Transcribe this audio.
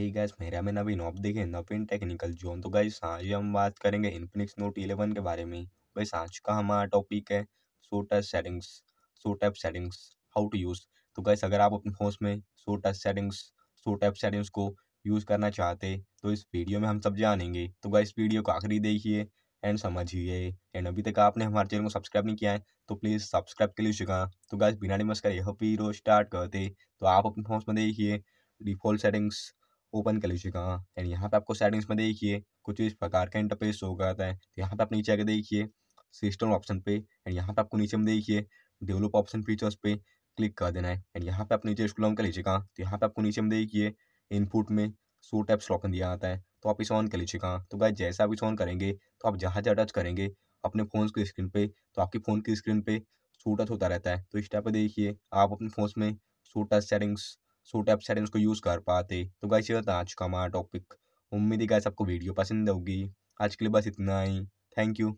ही gas मेरा में नवीन आप देखें नवीन टेक्निकल जोन तो गैस आज हम बात करेंगे इन्फिनिक्स नोट 11 के बारे में गैस आज का हमारा टॉपिक है so touch settings so tap settings how to use तो गैस अगर आप अपने फोन में so touch settings so tap settings को यूज़ करना चाहते तो इस वीडियो में हम सब जानेंगे तो गैस वीडियो को आखिरी देखिए एंड समझिए एंड अभी तक आपने हमारे चैनल को सब्सक्राइब नहीं किया है तो प्लीज़ सब्सक्राइब के लिए शिका तो गैस बिना नमस्कार यह रोज स्टार्ट करते तो आप अपने फोन में देखिए डिफॉल्ट सेटिंग्स ओपन कर लीजिएगा एंड यहाँ पे आपको सेटिंग्स में देखिए कुछ इस प्रकार का इंटरफेस हो गया है तो यहाँ पे आप नीचे आगे देखिए सिस्टम ऑप्शन पे एंड यहाँ पे आपको नीचे में देखिए डेवलप ऑप्शन फीचर्स पे क्लिक कर देना है एंड यहाँ पे आप नीचे ऑन कर लीजिएगा तो यहाँ पे आपको नीचे में देखिए इनपुट में सो टैप्स लॉकन दिया आता है तो आप इसे ऑन कर लीजिएगा तो भाई जैसे आप इसे ऑन करेंगे तो आप जहाँ जहाँ टच करेंगे अपने फ़ोन की स्क्रीन पे तो आपकी फ़ोन की स्क्रीन पे सो टच होता रहता है तो इस टाइप पर देखिए आप अपने फ़ोन में so touch settings suit app settings को यूज़ कर पाते तो गाइस ये था आज का हमारा टॉपिक उम्मीद है गाइस आपको वीडियो पसंद होगी आज के लिए बस इतना ही थैंक यू